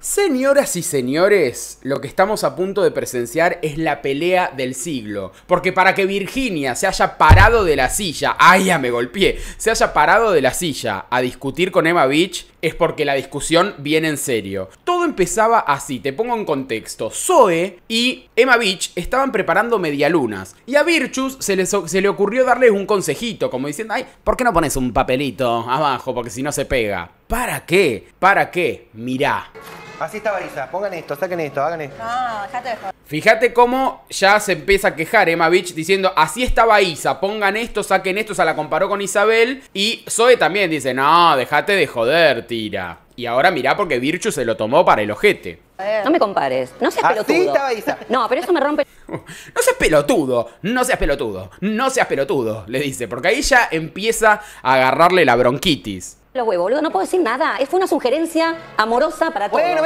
Señoras y señores, lo que estamos a punto de presenciar es la pelea del siglo. Porque para que Virginia se haya parado de la silla, ¡ay, ya me golpeé! Se haya parado de la silla a discutir con Emma Beach es porque la discusión viene en serio. Todo empezaba así, te pongo en contexto. Zoe y Emma Beach estaban preparando medialunas. Y a Virtus se, se le ocurrió darles un consejito, como diciendo, ¡ay, ¿por qué no pones un papelito abajo? Porque si no se pega. ¿Para qué? ¿Para qué? Mirá. Así está Isa, pongan esto, saquen esto, hagan esto. No, dejate de joder. Fíjate cómo ya se empieza a quejar Emma Beach diciendo, así estaba Isa, pongan esto, saquen esto, Se la comparó con Isabel. Y Zoe también dice, no, déjate de joder, tira. Y ahora mirá porque Virchu se lo tomó para el ojete. No me compares, no seas pelotudo. Así estaba Isa. No, pero eso me rompe... No seas pelotudo, no seas pelotudo, no seas pelotudo, le dice, porque ahí ya empieza a agarrarle la bronquitis. Huevo, boludo. No puedo decir nada. Fue una sugerencia amorosa para todos. Bueno,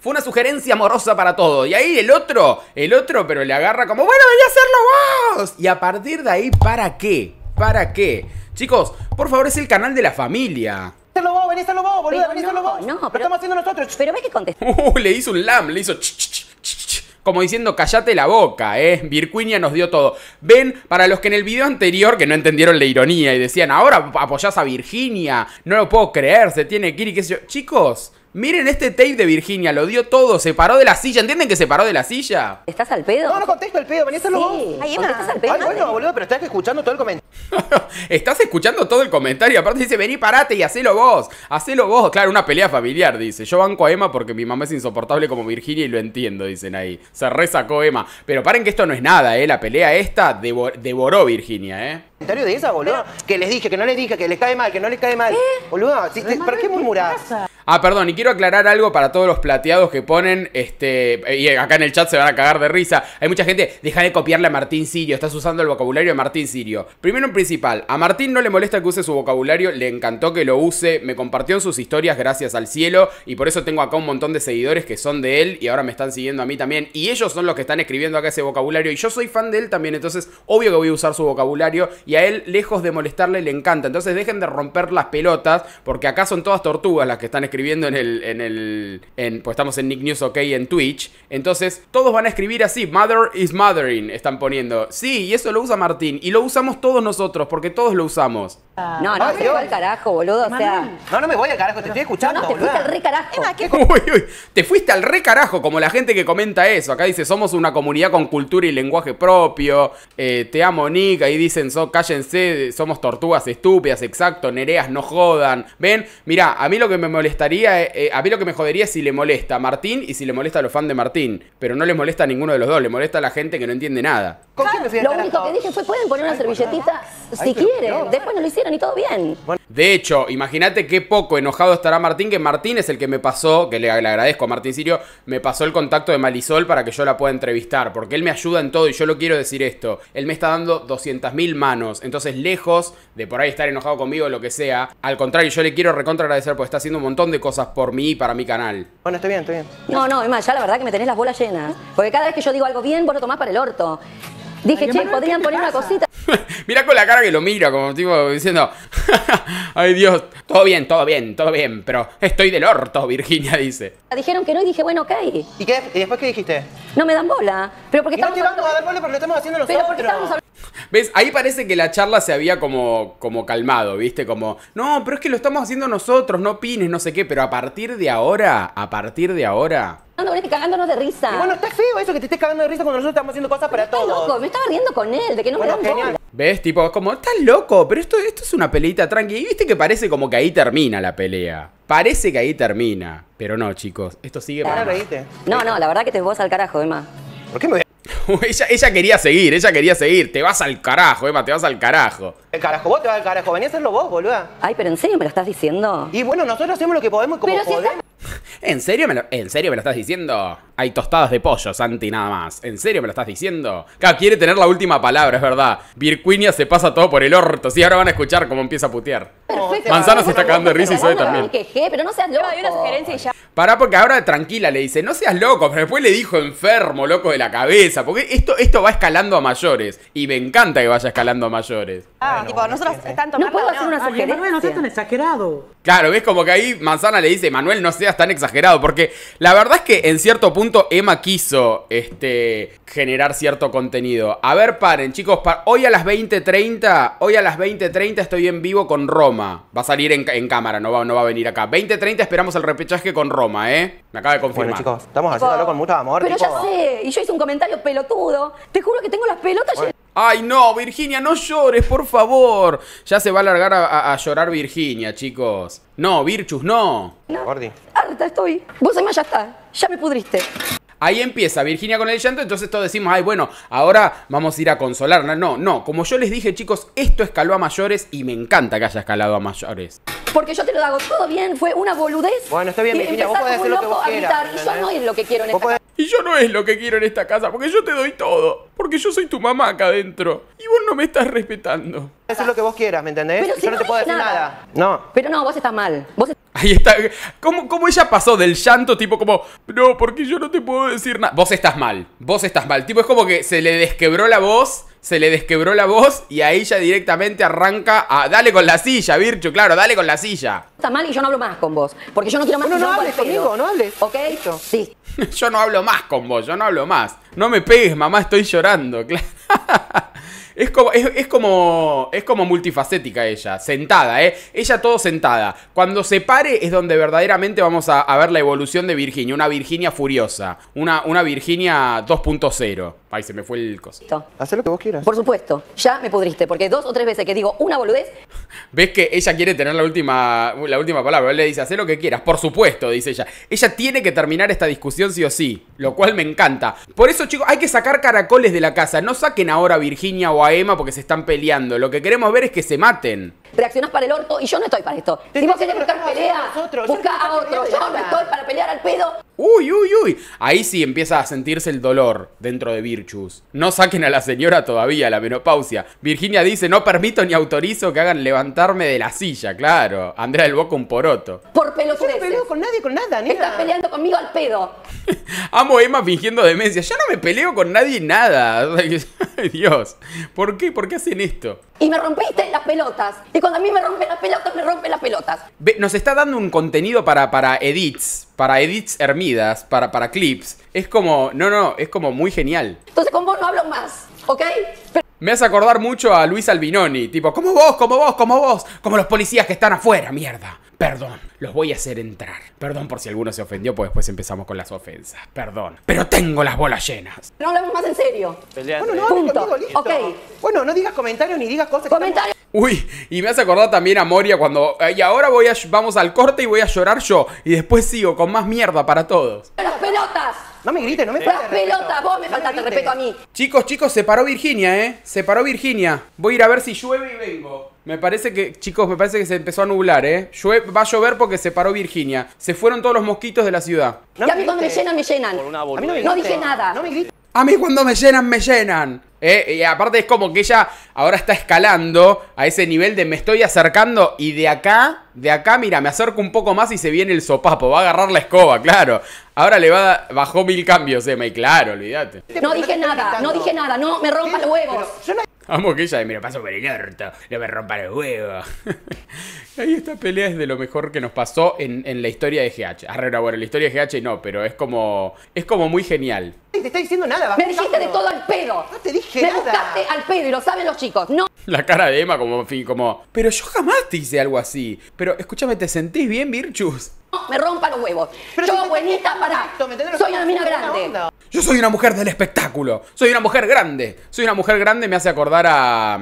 Fue una sugerencia amorosa para todo. Y ahí el otro, el otro, pero le agarra como, bueno, venía a hacerlo vos. Y a partir de ahí, ¿para qué? ¿Para qué? Chicos, por favor, es el canal de la familia. Hacerlo vos, a hacerlo vos, boludo, venía a hacerlo vos. No, pero... Lo estamos haciendo nosotros. Pero ve que contestó. Uh, le hizo un lam, le hizo... Ch, ch, ch, como diciendo, callate la boca, ¿eh? Vircuña nos dio todo. Ven, para los que en el video anterior, que no entendieron la ironía y decían, ahora apoyás a Virginia, no lo puedo creer, se tiene que ir qué sé yo. Chicos, Miren este tape de Virginia, lo dio todo, se paró de la silla. ¿Entienden que se paró de la silla? ¿Estás al pedo? No, no contesto al pedo, vení a Ay Ahí ¿Estás al pedo? bueno, boludo, pero estás escuchando todo el comentario. estás escuchando todo el comentario. Aparte dice, vení, parate y hacelo vos. Hacelo vos. Claro, una pelea familiar, dice. Yo banco a Emma porque mi mamá es insoportable como Virginia y lo entiendo, dicen ahí. Se resacó Emma. Pero paren que esto no es nada, ¿eh? La pelea esta devoró Virginia, ¿eh? comentario de esa, boludo? Que les dije, que no les dije, que les cae mal, que no les cae mal. Boludo, ¿para qué murmurás? Ah, perdón, y quiero aclarar algo para todos los plateados que ponen, este, y acá en el chat se van a cagar de risa. Hay mucha gente, deja de copiarle a Martín Sirio, estás usando el vocabulario de Martín Sirio. Primero en principal, a Martín no le molesta que use su vocabulario, le encantó que lo use, me compartió en sus historias gracias al cielo, y por eso tengo acá un montón de seguidores que son de él y ahora me están siguiendo a mí también, y ellos son los que están escribiendo acá ese vocabulario, y yo soy fan de él también, entonces obvio que voy a usar su vocabulario, y a él, lejos de molestarle, le encanta. Entonces dejen de romper las pelotas, porque acá son todas tortugas las que están escribiendo escribiendo en el. En el pues estamos en Nick News OK en Twitch. Entonces, todos van a escribir así: Mother is mothering, están poniendo. Sí, y eso lo usa Martín. Y lo usamos todos nosotros, porque todos lo usamos. Ah. No, no, te voy al carajo, boludo. O sea. No, no me voy al carajo, te estoy escuchando. No, te fuiste al re carajo. te fuiste al re carajo, como la gente que comenta eso. Acá dice, somos una comunidad con cultura y lenguaje propio. Eh, te amo, Nick. Ahí dicen, so, cállense, somos tortugas estúpidas, exacto. Nereas no jodan. Ven, mira, a mí lo que me molesta eh, eh, a mí lo que me jodería es si le molesta a Martín y si le molesta a los fans de Martín. Pero no le molesta a ninguno de los dos, le molesta a la gente que no entiende nada lo único que dije fue, pueden poner una servilletita si quieren. Después no lo hicieron y todo bien. De hecho, imagínate qué poco enojado estará Martín, que Martín es el que me pasó, que le, agradezco a Martín Sirio, me pasó el contacto de Malisol para que yo la pueda entrevistar, porque él me ayuda en todo y yo lo quiero decir esto. Él me está dando 200.000 manos, entonces lejos de por ahí estar enojado conmigo o lo que sea, al contrario, yo le quiero recontra agradecer porque está haciendo un montón de cosas por mí y para mi canal. Bueno, estoy bien, estoy bien. No, no, más, ya la verdad que me tenés las bolas llenas, porque cada vez que yo digo algo bien, vos lo tomás para el orto. Dije, che, podrían poner una cosita. Mira con la cara que lo mira, como tipo diciendo, ay Dios, todo bien, todo bien, todo bien, pero estoy del orto, Virginia dice. Dijeron que no y dije, bueno, ok. ¿Y, qué, y después qué dijiste? No me dan bola, pero porque estamos... No te a dar bola pero lo estamos haciendo nosotros. Pero ¿Ves? Ahí parece que la charla se había como, como calmado, ¿viste? Como, no, pero es que lo estamos haciendo nosotros, no pines no sé qué, pero a partir de ahora, a partir de ahora, ahora y cagándonos de risa. Y bueno, está feo eso que te estés cagando de risa cuando nosotros estamos haciendo cosas para todos. Loco, me estaba riendo con él, de que no me dan ¿Ves? Tipo, como, estás loco, pero esto, esto es una peleita tranqui. Y viste que parece como que ahí termina la pelea. Parece que ahí termina. Pero no, chicos, esto sigue para. Claro. No, no, la verdad que te vas al carajo, Emma. ¿Por qué me voy ella, ella, quería seguir, ella quería seguir. Te vas al carajo, Emma, te vas al carajo. El carajo, vos te vas al carajo. Vení a hacerlo vos, boluda. Ay, pero en serio me lo estás diciendo. Y bueno, nosotros hacemos lo que podemos y como podemos. ¿En serio, me lo, ¿En serio me lo estás diciendo? Hay tostadas de pollo, Santi, nada más. ¿En serio me lo estás diciendo? quiere tener la última palabra, es verdad. Virquinia se pasa todo por el orto. Sí, ahora van a escuchar cómo empieza a putear. Manzana se está cagando de risa y soy también. pero no seas loco. Pará, porque ahora tranquila le dice, no seas loco, pero después le dijo enfermo, loco de la cabeza. Porque esto, esto va escalando a mayores. Y me encanta que vaya escalando a mayores. Ah, tipo, nosotros No puedo hacer una sugerencia. Ah, Manuel, no seas tan exagerado. Claro, ves como que ahí Manzana le dice, Manuel, no seas tan exagerado, porque la verdad es que en cierto punto Emma quiso este, generar cierto contenido. A ver, paren, chicos, hoy a las 20.30, hoy a las 20.30 estoy en vivo con Roma. Va a salir en, cámara, no va, no va, a venir acá. 20.30 esperamos el repechaje con Roma, ¿eh? Me acaba de confirmar. Bueno, chicos, estamos haciéndolo con mucho amor. Pero ya sé, y yo hice un comentario pelotudo. Te juro que tengo las pelotas Ay, no, Virginia, no llores, por favor. Ya se va a largar a, llorar Virginia, chicos. No, Virchus, no. No, Gordi. Harta estoy. Vos además ya está. Ya me pudriste. Ahí empieza Virginia con el llanto, entonces todos decimos, ay, bueno, ahora vamos a ir a consolarla. No, no, como yo les dije, chicos, esto escaló a mayores y me encanta que haya escalado a mayores. Porque yo te lo hago todo bien, fue una boludez. Bueno, está bien, Virginia, vos podés hacer lo que vos quieras. y yo no es lo que quiero en esta y yo no es lo que quiero en esta casa, porque yo te doy todo. Porque yo soy tu mamá acá adentro. Y vos no me estás respetando. Eso es lo que vos quieras, ¿me entendés? yo no, te puedo decir nada. No. Pero no, vos estás mal. Vos Ahí está. ¿Cómo, ¿Cómo, ella pasó del llanto, tipo como, no, porque yo no te puedo decir nada? Vos estás mal. Vos estás mal. Tipo, es como que se le desquebró la voz se le desquebró la voz y a ella directamente arranca a dale con la silla, Virchu, claro, dale con la silla. Está mal y yo no hablo más con vos, porque yo no quiero más. No, hables conmigo, no hables. ¿Ok? Sí. yo no hablo más con vos, yo no hablo más. No me pegues, mamá, estoy llorando. Es como, es, como, es como multifacética ella, sentada, ¿eh? Ella todo sentada. Cuando se pare es donde verdaderamente vamos a, ver la evolución de Virginia, una Virginia furiosa, una, una Virginia 2.0. Ay, se me fue el cosito. Haz lo que vos quieras. Por supuesto, ya me pudriste, porque dos o tres veces que digo una boludez... Ves que ella quiere tener la última, la última palabra, le dice, haz lo que quieras, por supuesto, dice ella. Ella tiene que terminar esta discusión sí o sí, lo cual me encanta. Por eso, chicos, hay que sacar caracoles de la casa, no saquen ahora Virginia o Emma porque se están peleando. Lo que queremos ver es que se maten. reaccionas para el orto y yo no estoy para esto. Si vos querés buscar pelea busca a otro. Yo no estoy para pelear al pedo. Uy, uy, uy. Ahí sí empieza a sentirse el dolor dentro de Virtus. No saquen a la señora todavía, la menopausia. Virginia dice, no permito ni autorizo que hagan levantarme de la silla, claro. Andrea del Boca un poroto. Por pelotudeces. Yo no peleo con nadie, con nada, Estás peleando conmigo al pedo. Amo a Emma fingiendo demencia. Ya no me peleo con nadie nada. Dios. ¿Por qué? ¿Por qué hacen esto? y me rompiste las pelotas. Y cuando a mí me rompen las pelotas, me rompen las pelotas. nos está dando un contenido para, para edits, para edits hermidas, para, para clips. Es como, no, no, es como muy genial. Entonces con vos no hablo más, ¿ok? Me hace acordar mucho a Luis Albinoni, tipo, como vos, como vos, como vos, como los policías que están afuera, mierda. Perdón, los voy a hacer entrar. Perdón por si alguno se ofendió, pues después empezamos con las ofensas. Perdón. Pero tengo las bolas llenas. No hablemos más en serio. Bueno, no Punto. Conmigo, listo. Okay. Bueno, no digas comentarios ni digas cosas Comentarios. Uy, y me has acordado también a Moria cuando. Y ahora voy a, vamos al corte y voy a llorar yo. Y después sigo con más mierda para todos. ¡Las pelotas! No me grites, no me faltes. pelota, vos me faltaste el respeto a mí. Chicos, chicos, se paró Virginia, ¿eh? Se paró Virginia. Voy a ir a ver si llueve y vengo. Me parece que, chicos, me parece que se empezó a nublar, ¿eh? va a llover porque se paró Virginia. Se fueron todos los mosquitos de la ciudad. a mí cuando me llenan, me llenan. no, dije nada. No me grites. A mí cuando me llenan, me llenan. Eh, y aparte es como que ella ahora está escalando a ese nivel de me estoy acercando y de acá, de acá, mira, me acerco un poco más y se viene el sopapo, va a agarrar la escoba, claro. Ahora le va, bajó mil cambios, Emma, eh, y claro, olvídate. No dije nada, no dije nada, no, me rompa el huevo. Vamos que ella mira paso por el orto, no me rompa el huevo. Ahí esta pelea es de lo mejor que nos pasó en, la historia de GH. Arre, ah, bueno, la historia de GH no, pero es como, es como muy genial. te está diciendo nada, Me dijiste de todo el pedo. Ah, te dije me buscaste al pedo y lo saben los chicos. No. La cara de Emma como, fin, como, pero yo jamás te hice algo así. Pero escúchame, ¿te sentís bien, Virchus? me rompa los huevos. Pero yo, buenita, pará. Soy una mina grande. yo soy una mujer del espectáculo. Soy una mujer grande. Soy una mujer grande, me hace acordar a...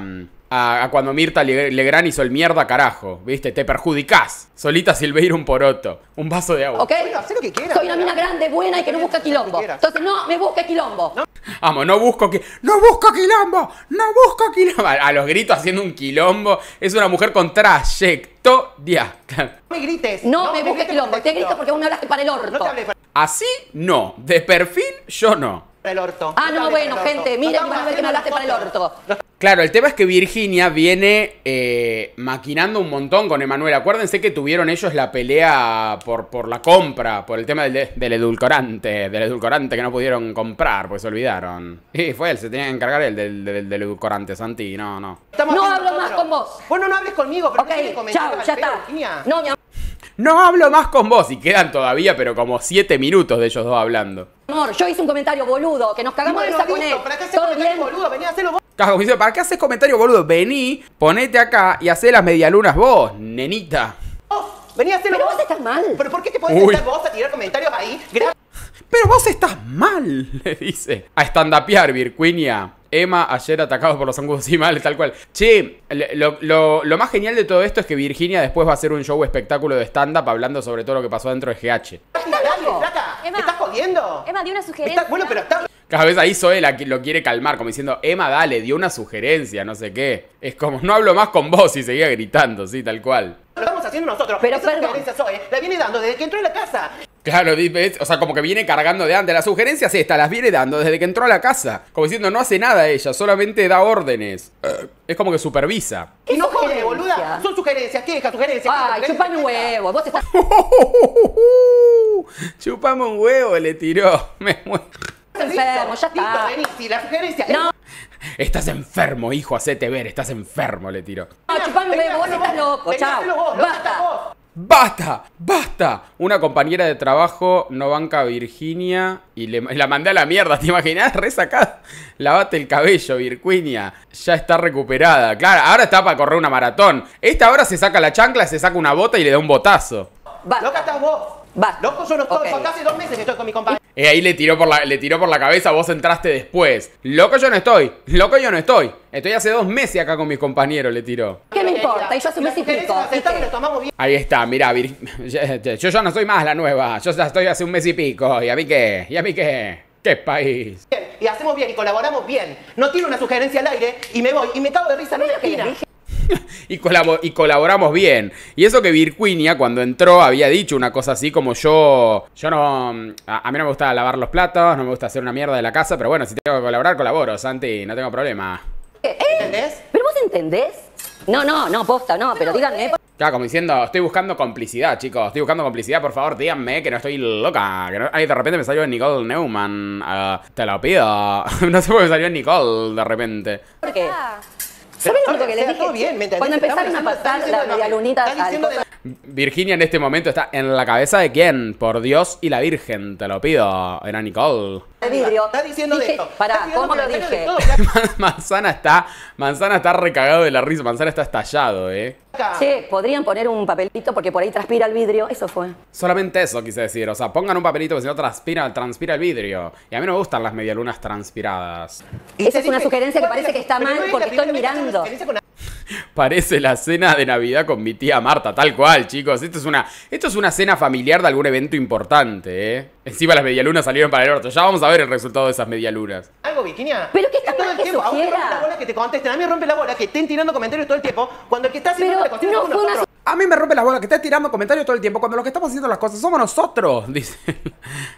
A, cuando Mirta Legrand hizo el mierda carajo, ¿viste? Te perjudicás. Solita Silveira un poroto, un vaso de agua. ¿Ok? Soy una mina grande, buena y que no busca quilombo. Entonces no me busque quilombo. Vamos, no busco que. ¡No busco quilombo! ¡No busco quilombo! A los gritos haciendo un quilombo. Es una mujer con trayectoria. No me grites. No, me, busques quilombo. Te grito porque vos me hablaste para el orto. Así no. De perfil, yo no el orto. Ah, no, bueno, gente, mira, no, que me hablaste para el orto. Claro, el tema es que Virginia viene eh, maquinando un montón con Emanuel. Acuérdense que tuvieron ellos la pelea por, por la compra, por el tema del, del, edulcorante, del edulcorante que no pudieron comprar, pues se olvidaron. Y fue él, se tenía que encargar él del, del, edulcorante, Santi, no, no. no hablo más con vos. Bueno, no hables conmigo, pero okay, chao, ya está. Virginia. No, mi amor no hablo más con vos. Y quedan todavía, pero como siete minutos de ellos dos hablando. Amor, yo hice un comentario boludo, que nos cagamos de esa con él. ¿Para qué haces comentario boludo? Vení a hacerlo vos. Cago, dice, ¿para qué haces comentario boludo? Vení, ponete acá y hacé las medialunas vos, nenita. Oh, vení a hacerlo Pero vos. estás mal. ¿Pero por qué te podés sentar vos a tirar comentarios ahí? Pero vos estás mal, le dice. A estandapear, Virquinia. Emma ayer atacado por los ángulos y tal cual. Che, lo, más genial de todo esto es que Virginia después va a hacer un show espectáculo de stand-up hablando sobre todo lo que pasó dentro de GH. Emma, ¿Estás jodiendo? Emma, dio una sugerencia. bueno, pero está... Cada vez ahí Zoe lo quiere calmar, como diciendo, Emma, dale, dio una sugerencia, no sé qué. Es como, no hablo más con vos y seguía gritando, sí, tal cual. Lo estamos haciendo nosotros. Pero Esa perdón. Zoe la viene dando desde que entró en la casa. Claro, o sea, como que viene cargando de antes. Las sugerencias estas las viene dando desde que entró a la casa. Como diciendo, no hace nada ella, solamente da órdenes. Eh, es como que supervisa. ¿Qué no boluda. Son sugerencias, queja, sugerencias. Ay, chupame un huevo. Vos estás... chupame un huevo, le tiró. Me muero. Enfermo, ya está. Listo, la sugerencia. No. Estás enfermo, hijo, hacete ver, estás enfermo, le tiró. No, chupame un huevo, vos estás loco, chao. Basta. ¡Basta! ¡Basta! Una compañera de trabajo no banca a Virginia y le, la mandé a la mierda, ¿te imaginas? Resacá, lavate el cabello, Virginia. Ya está recuperada. Claro, ahora está para correr una maratón. Esta ahora se saca la chancla, se saca una bota y le da un botazo. Basta. estás vos. Basta. Loco, yo no estoy, casi dos meses que estoy con mi compañero. Y eh, ahí le tiró, por la, le tiró por la cabeza, vos entraste después. Loco yo no estoy, loco yo no estoy. Estoy hace dos meses acá con mis compañeros, le tiró. ¿Qué me importa? Y yo hace un mes y pico. Ahí está, mirá, Vir... yo ya no soy más la nueva. Yo ya estoy hace un mes y pico. ¿Y a mí qué? ¿Y a mí qué? ¿Qué país? y hacemos bien y colaboramos bien. No tiro una sugerencia al aire y me voy y me cago de risa. No, le es y, colaboramos bien. Y eso que Virquinia, cuando entró había dicho una cosa así como yo, yo no, a, mí no me gusta lavar los platos, no me gusta hacer una mierda de la casa, pero bueno, si tengo que colaborar, colaboro, Santi, no tengo problema. Eh, eh, ¿Entendés? ¿Pero vos entendés? No, no, no, posta, no, pero, díganme... Eh. Claro, como diciendo, estoy buscando complicidad, chicos. Estoy buscando complicidad, por favor, díganme que no estoy loca. Que Ay, de repente me salió Nicole Neumann. Ah, te lo pido. no sé por qué me salió Nicole de repente. ¿Por qué? ¿Sabes lo que le dije? Todo bien, ¿me Cuando empezaron a pasar la medialunita al Virginia en este momento está en la cabeza de quién? Por Dios y la Virgen, te lo pido. Era Nicole. El Está diciendo de esto. ¿cómo lo dije? Manzana está, Manzana está recagado de la risa. Manzana está estallado, ¿eh? Sí, podrían poner un papelito porque por ahí transpira el vidrio. Eso fue. Solamente eso quise decir. O sea, pongan un papelito porque si no transpira, transpira el vidrio. Y a mí no me gustan las medialunas transpiradas. Esa es una sugerencia que parece que está mal porque estoy mirando. Parece la cena de Navidad con mi tía Marta, tal cual, chicos. Esto es una, esto es una cena familiar de algún evento importante, ¿eh? Encima las medialunas salieron para el orto. Ya vamos a ver el resultado de esas medialunas. ¿Algo, Virginia? ¿Pero qué está todo el A rompe la bola que te contesten, a mí me rompe la bola que estén tirando comentarios todo el tiempo cuando el que está haciendo la cuestión es a mí me rompe la bola que estés tirando comentarios todo el tiempo cuando los que estamos haciendo las cosas somos nosotros, dice.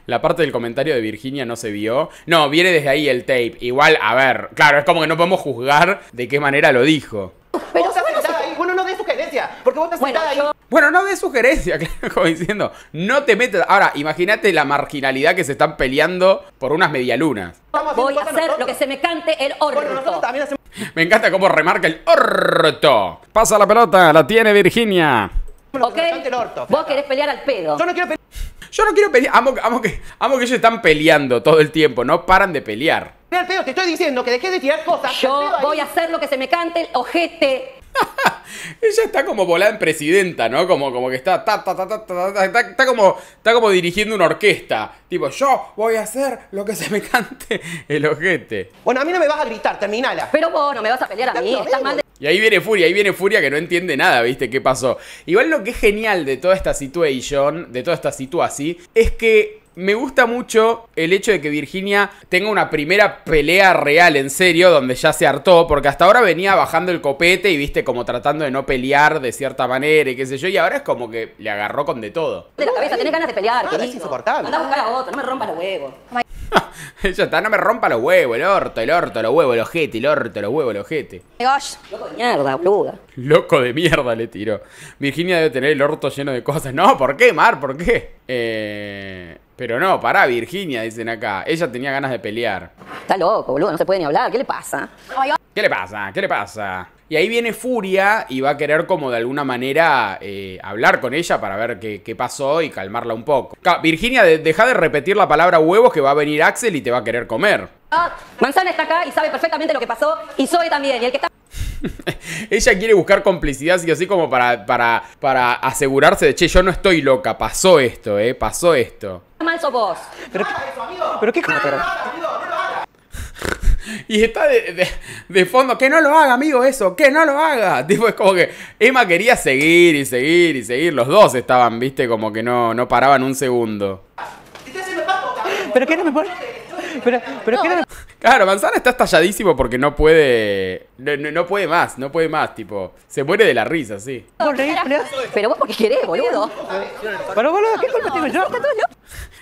La parte del comentario de Virginia no se vio. No, viene desde ahí el tape. Igual, a ver, claro, es como que no podemos juzgar de qué manera lo dijo. Pero bueno, no de sugerencia. Porque vos estás bueno, ahí. Bueno, no de sugerencia, claro, como diciendo. No te metas. Ahora, imagínate la marginalidad que se están peleando por unas medialunas. Voy a hacer lo que se me cante el orto. Me encanta cómo remarca el orto. Pasa la pelota, la tiene Virginia. Ok, vos querés pelear al pedo. Yo no quiero pelear. Yo no quiero pelear. Amo, amo, que, amo que ellos están peleando todo el tiempo. No paran de pelear. Mira te estoy diciendo que dejes de tirar cosas. Yo voy a hacer lo que se me cante el ojete. Ella está como volada en presidenta, ¿no? Como, como que está, está, como, está como dirigiendo una orquesta. Tipo, yo voy a hacer lo que se me cante el ojete. Bueno, a mí no me vas a gritar, terminala. Pero vos no me vas a pelear a mí, Y ahí viene Furia, ahí viene Furia que no entiende nada, ¿viste? ¿Qué pasó? Igual lo que es genial de toda esta situación, de toda esta situación, es que me gusta mucho el hecho de que Virginia tenga una primera pelea real, en serio, donde ya se hartó, porque hasta ahora venía bajando el copete y viste como tratando de no pelear de cierta manera y qué sé yo, y ahora es como que le agarró con de todo. De la cabeza, tenés ganas de pelear, No, ah, es insoportable. Anda a buscar a otro, no me rompa los huevos. Ella está, no me rompa los huevos, el orto, el orto, los huevos, el ojete, el orto, los huevos, el ojete. Loco de mierda, boluda. Loco de mierda le tiró. Virginia debe tener el orto lleno de cosas. No, ¿por qué, Mar? ¿Por qué? Eh... Pero no, pará, Virginia, dicen acá. Ella tenía ganas de pelear. Está loco, boludo, no se puede ni hablar. ¿Qué le pasa? ¿Qué le pasa? ¿Qué le pasa? Y ahí viene Furia y va a querer como de alguna manera eh, hablar con ella para ver qué, qué, pasó y calmarla un poco. Virginia, deja de repetir la palabra huevos que va a venir Axel y te va a querer comer. Manzana está acá y sabe perfectamente lo que pasó y soy también. Y el que está Ella quiere buscar complicidad y así como para, para, asegurarse de, che, yo no estoy loca, pasó esto, ¿eh? Pasó esto. mal sos vos? ¿Pero qué, ¿pero qué y está de, fondo, que no lo haga, amigo, eso, que no lo haga. Tipo, es como que Emma quería seguir y seguir y seguir. Los dos estaban, viste, como que no, no paraban un segundo. ¿Pero qué no me pones. ¿Pero, pero qué no me Claro, Manzana está estalladísimo porque no puede. No, puede más, no puede más, tipo. Se muere de la risa, sí. Pero vos porque querés, boludo. Pero boludo, ¿qué culpa tengo yo?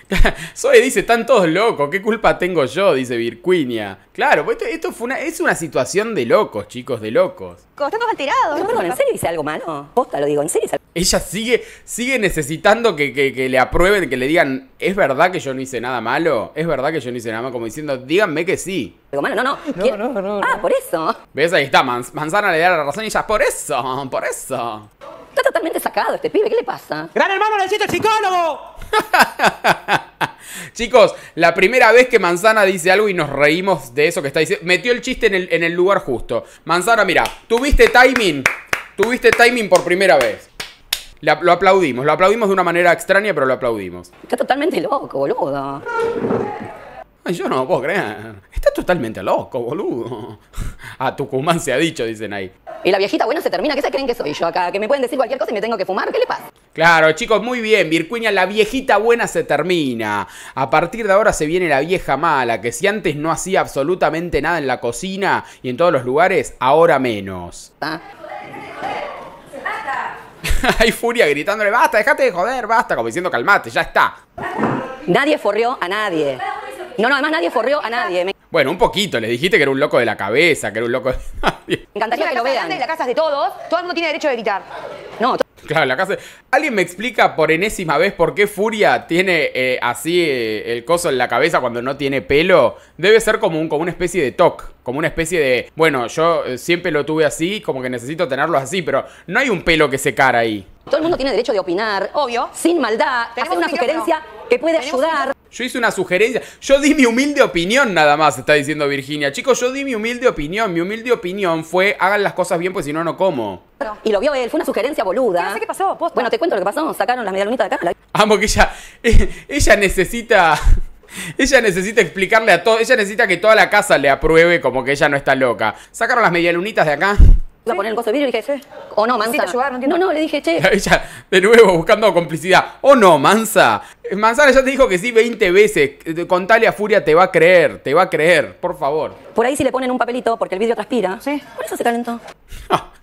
Zoe dice, están todos locos, ¿qué culpa tengo yo? Dice Virquinia. Claro, pues esto, esto fue una, es una situación de locos, chicos, de locos. Estamos alterados. No, ¿en serio hice algo malo? Posta lo digo, ¿en serio algo Ella sigue, sigue necesitando que, que le aprueben, que le digan, ¿es verdad que yo no hice nada malo? ¿Es verdad que yo no hice nada malo? Como diciendo, díganme que sí sí. no, no. No, Ah, por eso. ¿Ves? Ahí está, Manzana le da la razón y ya, por eso, por eso. Está totalmente sacado este pibe, ¿qué le pasa? ¡Gran hermano, necesito el psicólogo! Chicos, la primera vez que Manzana dice algo y nos reímos de eso que está diciendo, metió el chiste en el, lugar justo. Manzana, mira, tuviste timing, tuviste timing por primera vez. lo aplaudimos, lo aplaudimos de una manera extraña, pero lo aplaudimos. Está totalmente loco, boludo yo no puedo creer. Está totalmente loco, boludo. A Tucumán se ha dicho, dicen ahí. Y la viejita buena se termina, ¿qué se creen que soy yo acá? Que me pueden decir cualquier cosa y me tengo que fumar, ¿qué le pasa? Claro, chicos, muy bien, Vircuña, la viejita buena se termina. A partir de ahora se viene la vieja mala, que si antes no hacía absolutamente nada en la cocina y en todos los lugares, ahora menos. ¿Ah? Hay furia gritándole, basta, déjate de joder, basta, como diciendo calmate, ya está. Nadie forrió a nadie. No, no, además nadie forreó a nadie. Bueno, un poquito, les dijiste que era un loco de la cabeza, que era un loco de nadie. Me encantaría que lo vean. La casa es de todos, todo el mundo tiene derecho de gritar. No, todo Claro, la casa. ¿Alguien me explica por enésima vez por qué Furia tiene eh, así eh, el coso en la cabeza cuando no tiene pelo? Debe ser como, como una especie de Toc, como una especie de, bueno, yo eh, siempre lo tuve así, como que necesito tenerlo así, pero no hay un pelo que se cara ahí. Todo el mundo tiene derecho de opinar. Obvio. Sin maldad. Hacer una sugerencia que puede ayudar. Yo hice una sugerencia. Yo di mi humilde opinión nada más, está diciendo Virginia. Chicos, yo di mi humilde opinión. Mi humilde opinión fue hagan las cosas bien, pues si no, no como. Y lo vio él. Fue una sugerencia boluda qué pasó. Bueno, te cuento lo que pasó. Sacaron las medialunitas de acá. Ah, Amo que ella, eh, ella necesita... Ella necesita explicarle a todo, ella necesita que toda la casa le apruebe como que ella no está loca. Sacaron las medialunitas de acá. La ponen poner el coso de vidrio y dije, sí. o no, mansa. Ayudar, no, no, le dije, che. Ella, de nuevo, buscando complicidad. O oh, no, mansa. Eh, manzana ya te dijo que sí 20 veces. Eh, contale a Furia, te va a creer, te va a creer, por favor. Por ahí si le ponen un papelito, porque el vidrio transpira. Sí. Por eso se calentó.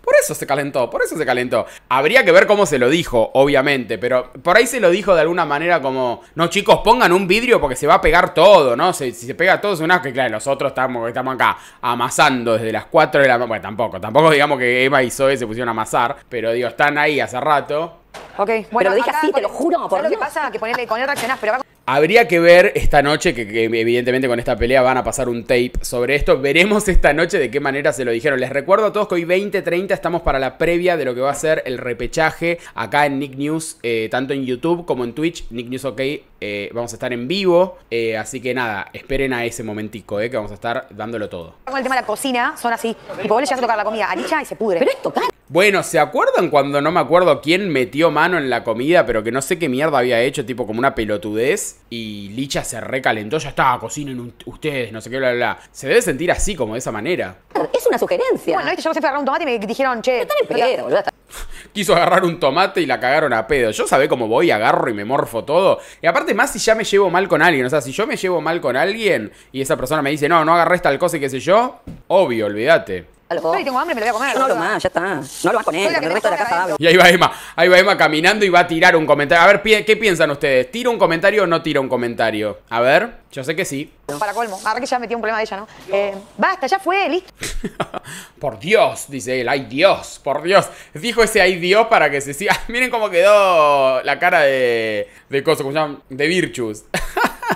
Por eso se calentó, por eso se calentó. Habría que ver cómo se lo dijo, obviamente, pero por ahí se lo dijo de alguna manera como, no chicos, pongan un vidrio porque se va a pegar todo, ¿no? Si, se pega todo es una... Que claro, nosotros estamos, estamos acá amasando desde las 4 de la mañana. Bueno, tampoco, tampoco digamos que Emma y Zoe se pusieron a amasar, pero digo, están ahí hace rato. Ok, bueno, pero dije así, te lo juro, por lo que pasa? Que ponerle, con él reaccionás, pero Habría que ver esta noche, que, evidentemente con esta pelea van a pasar un tape sobre esto. Veremos esta noche de qué manera se lo dijeron. Les recuerdo a todos que hoy 20.30 estamos para la previa de lo que va a ser el repechaje acá en Nick News, eh, tanto en YouTube como en Twitch, Nick News OK eh, vamos a estar en vivo, eh, así que nada, esperen a ese momentico, eh, que vamos a estar dándolo todo. Con el tema de la cocina, son así, y vos ya a tocar la comida a Licha y se pudre. Pero Bueno, ¿se acuerdan cuando no me acuerdo quién metió mano en la comida, pero que no sé qué mierda había hecho, tipo como una pelotudez? Y Licha se recalentó, ya está, cocinen ustedes, no sé qué, bla, bla, Se debe sentir así, como de esa manera. Es una sugerencia. Bueno, este yo me fui a agarrar un tomate y me dijeron, che. están en pedo, quiso agarrar un tomate y la cagaron a pedo. Yo sabé cómo voy, agarro y me morfo todo. Y aparte más si ya me llevo mal con alguien. O sea, si yo me llevo mal con alguien y esa persona me dice, no, no agarré tal cosa y qué sé yo, obvio, olvídate. Ay, tengo hambre, me lo voy a comer. no más, ya está. No lo vas a él, el resto de la casa hablo. Y ahí va Emma, ahí va Emma caminando y va a tirar un comentario. A ver, ¿qué piensan ustedes? ¿Tira un comentario o no tira un comentario? A ver, yo sé que sí. Para colmo, ahora que ya metió un problema de ella, ¿no? Eh, basta, ya fue, listo. por Dios, dice él, ay Dios, por Dios. Dijo ese ay Dios para que se siga. Miren cómo quedó la cara de. de llama? de Virtus.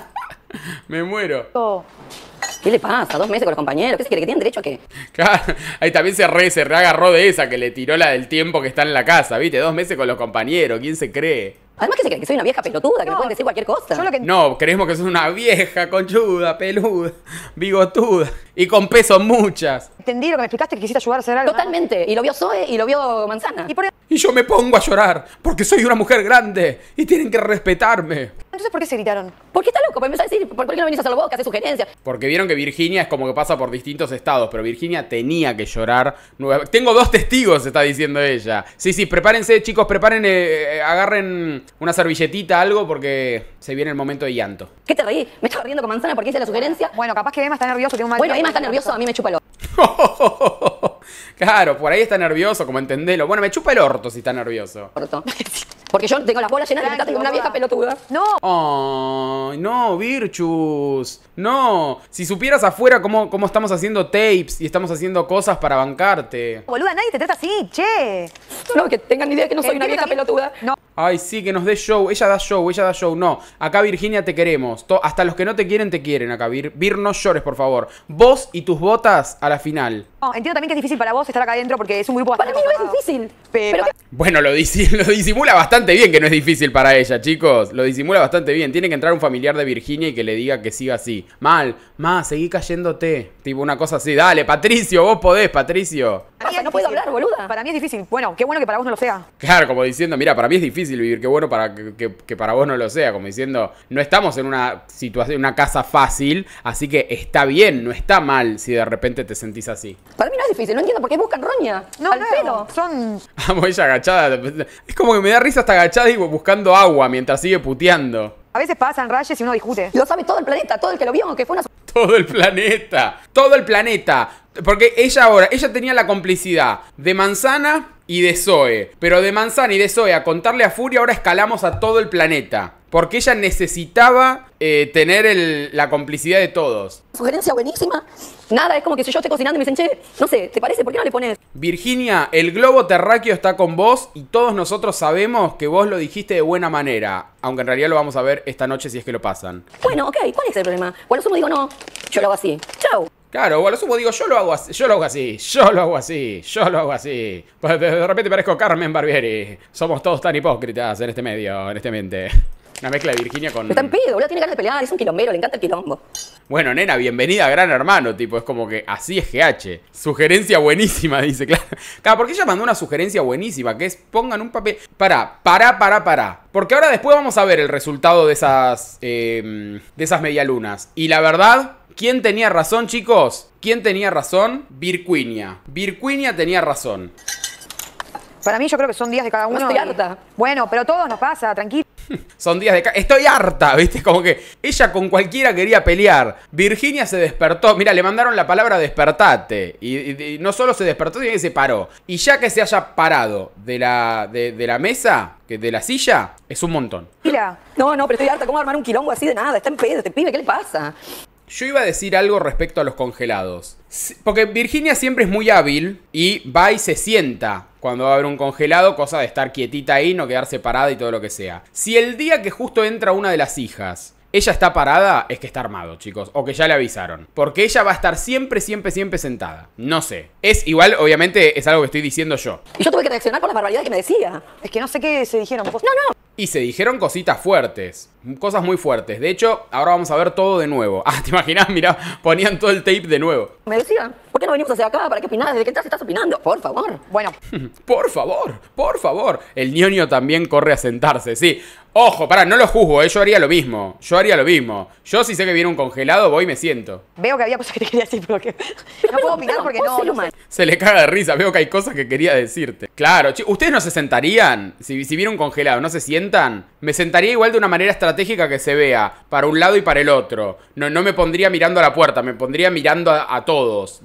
me muero. Oh. ¿Qué le pasa? ¿Dos meses con los compañeros? ¿Qué se cree? ¿Que tienen derecho a qué? Claro, ahí también se re, agarró reagarró de esa que le tiró la del tiempo que está en la casa, ¿viste? Dos meses con los compañeros, ¿quién se cree? Además, que se cree? Que soy una vieja pelotuda, que me pueden decir cualquier cosa. No, creemos que sos una vieja, conchuda, peluda, bigotuda y con peso muchas. entendido lo que me explicaste que quisiste ayudar a hacer algo. Totalmente. Y lo vio Zoe y lo vio Manzana. y yo me pongo a llorar porque soy una mujer grande y tienen que respetarme. Entonces, ¿por qué se gritaron? ¿Por qué está loco? Empezó a decir, ¿por, qué no venís a hacerlo vos, que haces sugerencias? Porque vieron que Virginia es como que pasa por distintos estados, pero Virginia tenía que llorar. Tengo dos testigos, está diciendo ella. Sí, sí, prepárense, chicos, preparen, eh, eh, agarren una servilletita, algo, porque se viene el momento de llanto. ¿Qué te reí? Me estaba riendo con manzana porque hice la sugerencia. Bueno, capaz que Emma está nervioso, tiene un mal Bueno, Emma está nervioso, a mí me chupa el orto. claro, por ahí está nervioso, como entendelo. Bueno, me chupa el orto si está nervioso. porque yo tengo las bolas llenas de una vieja pelotuda. No no, Virtus! No, si supieras afuera cómo, cómo estamos haciendo tapes y estamos haciendo cosas para bancarte. Boluda, nadie te trata así, che. No, que tengan idea que no eh, soy una vieja pelotuda. No. Ay, sí, que nos dé show. Ella da show, ella da show. No, acá Virginia te queremos. hasta los que no te quieren, te quieren acá, Vir. no llores, por favor. Vos y tus botas a la final. No, entiendo también que es difícil para vos estar acá adentro porque es un grupo bastante Para mí no es difícil. Pero... Bueno, lo disimula bastante bien que no es difícil para ella, chicos. Lo disimula bastante bien. Tiene que entrar un familiar de Virginia y que le diga que siga así mal, más, seguí cayéndote. Tipo una cosa así, dale, Patricio, vos podés, Patricio. Ah, no puedo hablar, boluda. Para mí es difícil. Bueno, qué bueno que para vos no lo sea. Claro, como diciendo, mira, para mí es difícil vivir, qué bueno para que, para vos no lo sea. Como diciendo, no estamos en una situación, una casa fácil, así que está bien, no está mal si de repente te sentís así. Para mí no es difícil, no entiendo por qué buscan roña. No, al pelo. Son. Amo ella ah, agachada. Es como que me da risa hasta agachada y buscando agua mientras sigue puteando. A veces pasan rayes y uno discute. Lo sabe todo el planeta, todo el que lo vio, aunque fue una... Todo el planeta, todo el planeta. Porque ella ahora, ella tenía la complicidad de Manzana y de Zoe. Pero de Manzana y de Zoe a contarle a Furia ahora escalamos a todo el planeta. Porque ella necesitaba eh, tener la complicidad de todos. Sugerencia buenísima Nada, es como que si yo estoy cocinando y me dicen, che, no sé, ¿te parece? ¿Por qué no le pones? Virginia, el globo terráqueo está con vos y todos nosotros sabemos que vos lo dijiste de buena manera. Aunque en realidad lo vamos a ver esta noche si es que lo pasan. Bueno, ok, ¿cuál es el problema? Bueno, sumo digo no, yo lo hago así. Chau. Claro, bueno, sumo digo, yo lo hago así, yo lo hago así, yo lo hago así, yo lo hago así. Pues, de repente parezco Carmen Barbieri. Somos todos tan hipócritas en este medio, en este mente. Una mezcla de Virginia con. Está en pedo, tiene ganas de pelear, es un quilombero, le encanta el quilombo. Bueno, nena, bienvenida Gran Hermano, tipo, es como que así es GH. Sugerencia buenísima, dice, claro. Claro, porque ella mandó una sugerencia buenísima, que es pongan un papel. Para, para, para, para. Porque ahora después vamos a ver el resultado de esas. Em, de esas medialunas. Y la verdad, ¿Quién tenía razón, chicos? ¿Quién tenía razón? Virquinia. Virquinia tenía razón. Para mí yo creo que son días de cada uno. Bueno, pero todo nos pasa, tranquilo. Son días de... Estoy harta, ¿viste? Como que ella con cualquiera quería pelear. Virginia se despertó. Mira, le mandaron la palabra despertate. Y, no solo se despertó, sino que se paró. Y ya que se haya parado de la, de, la mesa, de la silla, es un montón. Mira, no, no, pero estoy harta. ¿Cómo armar un quilombo así de nada? Está en pedo este pibe, ¿qué le pasa? Yo iba a decir algo respecto a los congelados. Porque Virginia siempre es muy hábil y va y se sienta cuando va a haber un congelado, cosa de estar quietita ahí, no quedarse parada y todo lo que sea. Si el día que justo entra una de las hijas ella está parada, es que está armado, chicos. O que ya le avisaron. Porque ella va a estar siempre, siempre, siempre sentada. No sé. Es igual, obviamente, es algo que estoy diciendo yo. Y yo tuve que reaccionar con la barbaridad que me decía. Es que no sé qué se dijeron. no, no. Y se dijeron cositas fuertes. Cosas muy fuertes. De hecho, ahora vamos a ver todo de nuevo. Ah, ¿te imaginas? Mirá, ponían todo el tape de nuevo. Me decían. ¿Por qué no venimos hacia acá? ¿Para qué opinás? ¿Desde qué estás, estás opinando? Por favor. Bueno. por favor, por favor. El ñoño también corre a sentarse, sí. Ojo, pará, no lo juzgo, eh, yo haría lo mismo. Yo haría lo mismo. Yo si sé que viene un congelado, voy y me siento. Veo que había cosas que te quería decir, pero que... no puedo opinar porque no, Se le caga de risa, veo que hay cosas que quería decirte. Claro, ¿ustedes no se sentarían? Si, si viene un congelado, ¿no se sientan? Me sentaría igual de una manera estratégica que se vea, para un lado y para el otro. No, no me pondría mirando a la puerta, me pondría mirando a, todos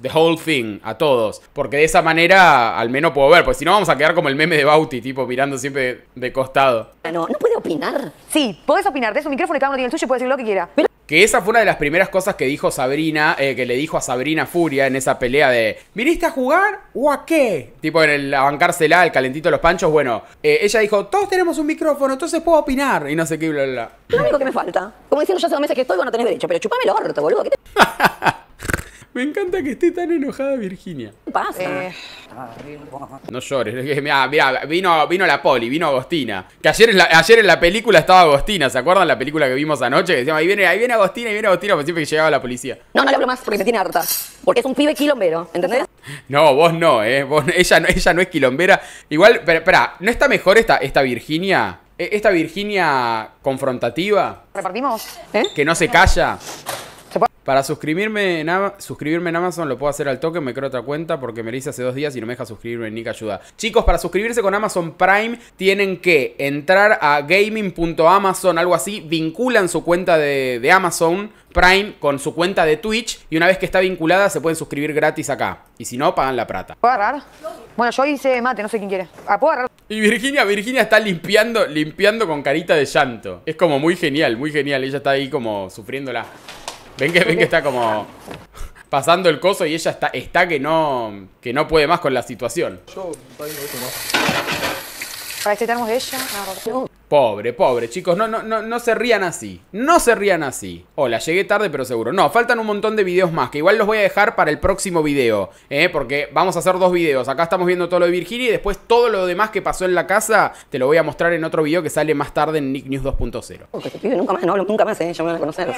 a todos. Porque de esa manera al menos puedo ver, pues si no vamos a quedar como el meme de Bauti, tipo mirando siempre de costado. No, no puede opinar. Sí, puedes opinar, de su micrófono y cada uno tiene el suyo y puede decir lo que quiera. Que esa fue una de las primeras cosas que dijo Sabrina, eh, que le dijo a Sabrina Furia en esa pelea de ¿Viniste a jugar o a qué? Tipo en el a bancársela, el calentito de los panchos. Bueno, eh, ella dijo, todos tenemos un micrófono, entonces puedo opinar. Y no sé qué, bla, Lo único que me falta. Como diciendo, yo hace dos meses que estoy, bueno, tenés derecho, pero chupame el orto, boludo. te... Me encanta que esté tan enojada Virginia. ¿Qué pasa? Eh. No llores. Mirá, vino, vino la poli, vino Agostina. Que ayer en, la, ayer en la película estaba Agostina. ¿Se acuerdan la película que vimos anoche? Que decíamos, ahí viene, ahí viene Agostina, ahí viene Agostina, pero siempre que llegaba la policía. No, no le hablo más porque me tiene harta. Porque es un pibe quilombero, ¿entendés? No, vos no, ¿eh? ella, no, ella no es quilombera. Igual, espera, ¿no está mejor esta, esta Virginia? E, ¿Esta Virginia confrontativa? ¿Repartimos? ¿Eh? ¿Que no se calla? Para suscribirme en, suscribirme en Amazon lo puedo hacer al toque, me creo otra cuenta porque me lo hice hace dos días y no me deja suscribirme en Nick Ayuda. Chicos, para suscribirse con Amazon Prime tienen que entrar a gaming.amazon, algo así, vinculan su cuenta de, Amazon Prime con su cuenta de Twitch y una vez que está vinculada se pueden suscribir gratis acá. Y si no, pagan la plata. ¿Puedo agarrar? Bueno, yo hice mate, no sé quién quiere. Ah, ¿puedo agarrar? Y Virginia, Virginia está limpiando, limpiando con carita de llanto. Es como muy genial, muy genial. Ella está ahí como sufriéndola. Ven que, ven que está como pasando el coso y ella está, está que no que no puede más con la situación. Yo, no. Para este ella. Pobre, pobre, chicos, no, no, no, no se rían así. No se rían así. Hola, llegué tarde, pero seguro. No, faltan un montón de videos más, que igual los voy a dejar para el próximo video. Eh, porque vamos a hacer dos videos. Acá estamos viendo todo lo de Virginia y después todo lo demás que pasó en la casa te lo voy a mostrar en otro video que sale más tarde en Nick News 2.0. Este nunca más, no hablo nunca más, eh, ya me van a conocer.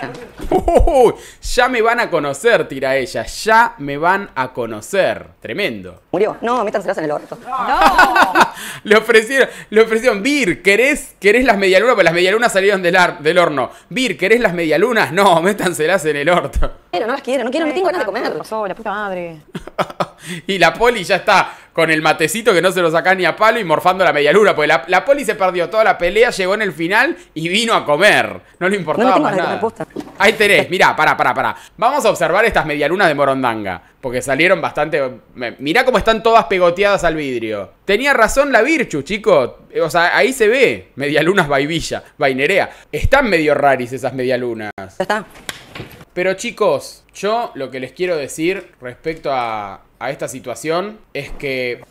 O ya me van a conocer, tira ella. Ya me van a conocer. Tremendo. Murió. No, métanselas en el orto. No. le ofrecieron, le ofrecieron, Vir, ¿querés ¿Querés las medialunas? Pues las medialunas salieron del, ar, del horno. Vir, ¿querés las medialunas? No, métanselas en el orto. Pero no las quiero, no quiero, no tengo ganas de comer. Pasó, la puta madre. y la poli ya está con el matecito que no se lo saca ni a palo y morfando la medialuna. Porque la, poli se perdió toda la pelea, llegó en el final y vino a comer. No le importaba no más nada. Ahí tenés, mirá, pará, pará, pará. Vamos a observar estas medialunas de Morondanga. Porque salieron bastante... Mirá cómo están todas pegoteadas al vidrio. Tenía razón la Virchu, chicos. Eh, o sea, ahí se ve. Medialunas vaivilla, vainerea. Están medio raris esas medialunas. Ya está. Pero chicos, yo lo que les quiero decir respecto a, a esta situación es que...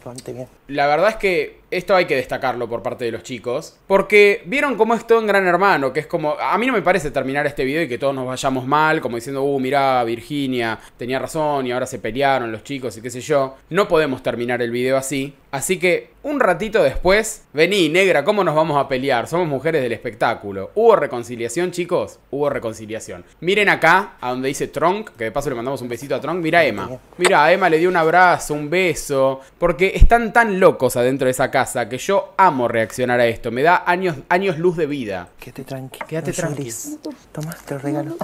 La verdad es que esto hay que destacarlo por parte de los chicos, porque vieron cómo es todo en Gran Hermano, que es como, a mí no me parece terminar este video y que todos nos vayamos mal, como diciendo, uh, mirá, Virginia tenía razón y ahora se pelearon los chicos y qué sé yo. No podemos terminar el video así. Así que un ratito después, vení, negra, ¿cómo nos vamos a pelear? Somos mujeres del espectáculo. ¿Hubo reconciliación, chicos? Hubo reconciliación. Miren acá, a donde dice Tronk, que de paso le mandamos un besito a Tronk. Mira a Emma. Mira, a Emma le dio un abrazo, un beso. Porque están tan locos adentro de esa casa que yo amo reaccionar a esto. Me da años, años luz de vida. Quédate tranqui. Quédate tranqui. Tomás, te regalo.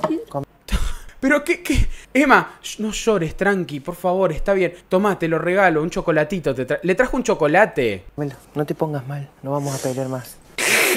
Pero qué, qué. Emma, no llores, tranqui, por favor, está bien. Tomá, te lo regalo, un chocolatito. Te le trajo un chocolate. Bueno, no te pongas mal, no vamos a pelear más.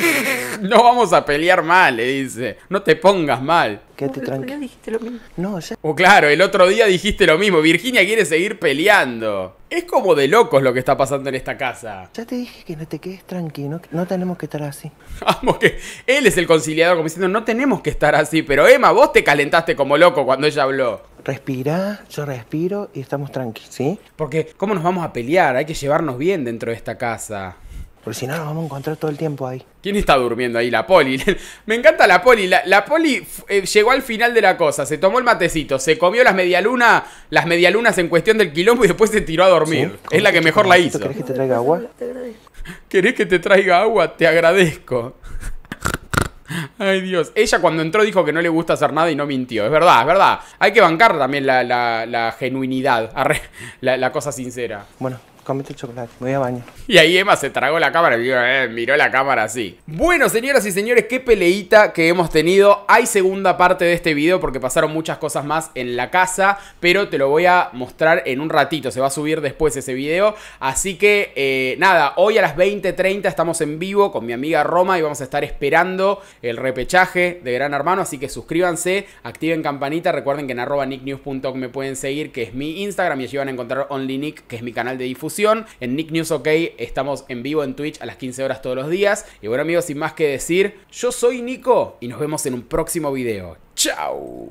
No vamos a pelear mal, le dice. No te pongas mal. ¿Qué tranquilo. dijiste lo mismo. No, O oh, claro, el otro día dijiste lo mismo. Virginia quiere seguir peleando. Es como de locos lo que está pasando en esta casa. Ya te dije que no te quedes tranquilo, no tenemos que estar así. Vamos que él es el conciliador como diciendo, no tenemos que estar así, pero Emma, vos te calentaste como loco cuando ella habló. Respira, yo respiro y estamos tranquilos, ¿sí? Porque, ¿cómo nos vamos a pelear? Hay que llevarnos bien dentro de esta casa. Porque si no, nos vamos a encontrar todo el tiempo ahí. ¿Quién está durmiendo ahí? La poli. Me encanta la poli. La, poli eh, llegó al final de la cosa. Se tomó el matecito, se comió las medialunas, las medialunas en cuestión del quilombo y después se tiró a dormir. es la que mejor la hizo. ¿Querés que te traiga agua? ¿Querés que te traiga agua? Te agradezco. Ay Dios, ella cuando entró dijo que no le gusta hacer nada y no mintió, es verdad, es verdad. Hay que bancar también la, genuinidad, la cosa sincera. Bueno, Comete el chocolate, me voy a baño. Y ahí Emma se tragó la cámara eh, miró la cámara así. Bueno, señoras y señores, qué peleita que hemos tenido. Hay segunda parte de este video porque pasaron muchas cosas más en la casa, pero te lo voy a mostrar en un ratito. Se va a subir después ese video. Así que, eh, nada, hoy a las 20.30 estamos en vivo con mi amiga Roma y vamos a estar esperando el repechaje de Gran Hermano. Así que suscríbanse, activen campanita. Recuerden que en arroba nicknews.com me pueden seguir, que es mi Instagram y allí van a encontrar OnlyNick, que es mi canal de difusión. En Nick News OK estamos en vivo en Twitch a las 15 horas todos los días. Y bueno amigos, sin más que decir, yo soy Nico y nos vemos en un próximo video. ¡Chao!